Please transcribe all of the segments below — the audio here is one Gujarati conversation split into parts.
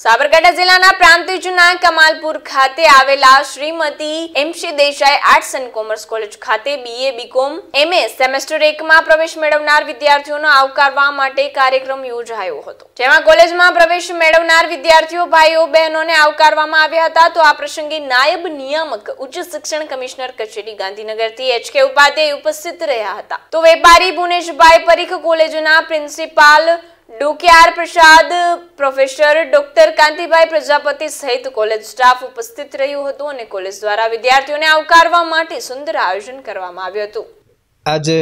સાબરકાંઠા જિલ્લાના પ્રાંતિજના કમાલપુર ખાતે આવેલા Shrimati MC Desai arts and commerce college ખાતે બીએ બીકોમ એમએ સેમેસ્ટર એકમાં પ્રવેશ મેળવનાર વિદ્યાર્થીઓનો આવકારવા માટે કાર્યક્રમ યોજાયો હતો જેમાં કોલેજમાં પ્રવેશ મેળવનાર વિદ્યાર્થીઓ ભાઈઓ બહેનોને આવકારવામાં આવ્યા હતા તો આ પ્રસંગે નાયબ નિયામક ઉચ્ચ શિક્ષણ કમિશનર કચેરી ગાંધીનગરથી એચ કે ઉપાધ્યાય ઉપસ્થિત રહ્યા હતા તો વેપારી ભુનેશભાઈ પરીખ કોલેજના પ્રિન્સિપાલ ડુકિયાર પ્રસાદ પ્રોફેસર ડોક્ટર કાંતિભાઈ પ્રજાપતિ સહિત કોલેજ સ્ટાફ ઉપસ્થિત રહ્યું હતું અને કોલેજ દ્વારા વિદ્યાર્થીઓને આવકારવા માટે સુંદર આયોજન કરવામાં આવ્યું હતું આજે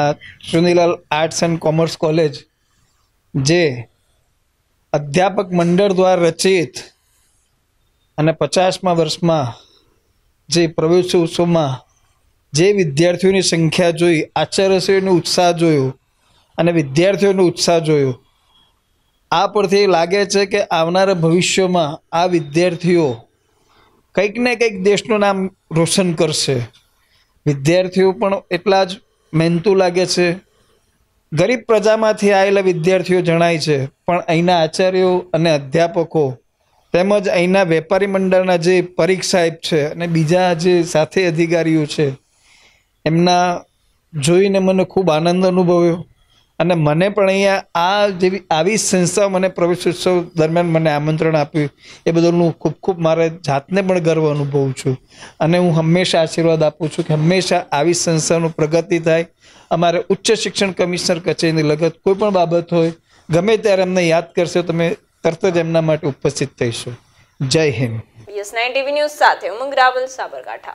આ Chunilal arts and commerce college જે અધ્યાપક મંડળ દ્વારા રચિત અને પચાસમા વર્ષમાં જે ઉત્સવમાં જે વિદ્યાર્થીઓની સંખ્યા જોઈ આચાર્યશ્રીનો ઉત્સાહ જોયો અને વિદ્યાર્થીઓનો ઉત્સાહ જોયો આ પરથી લાગે છે કે આવનારા ભવિષ્યમાં આ વિદ્યાર્થીઓ કંઈક ને કંઈક દેશનું નામ રોશન કરશે વિદ્યાર્થીઓ પણ એટલા જ મહેનતું લાગે છે ગરીબ પ્રજામાંથી આવેલા વિદ્યાર્થીઓ જણાય છે પણ અહીંના આચાર્યો અને અધ્યાપકો તેમજ અહીંના વેપારી મંડળના જે પરીખ સાહેબ છે અને બીજા જે સાથે અધિકારીઓ છે એમના જોઈને મને ખૂબ આનંદ અનુભવ્યો અને મને પણ અહીંયા આ જેવી આવી સંસ્થાઓ મને પ્રવેશ ઉત્સવ દરમિયાન મને આમંત્રણ આપ્યું એ બદલ હું ખૂબ ખૂબ મારે જાતને પણ ગર્વ અનુભવું છું અને હું હંમેશા આશીર્વાદ આપું છું કે હંમેશા આવી સંસ્થાઓનું પ્રગતિ થાય અમારે ઉચ્ચ શિક્ષણ કમિશનર કચેરીની લગત કોઈ પણ બાબત હોય ગમે ત્યારે અમને યાદ કરશો તમે તરત જ એમના માટે ઉપસ્થિત થઈશું જય હિન્દ યસ નાઇન ન્યૂઝ સાથે ઉમંગ રાવલ સાબરકાંઠા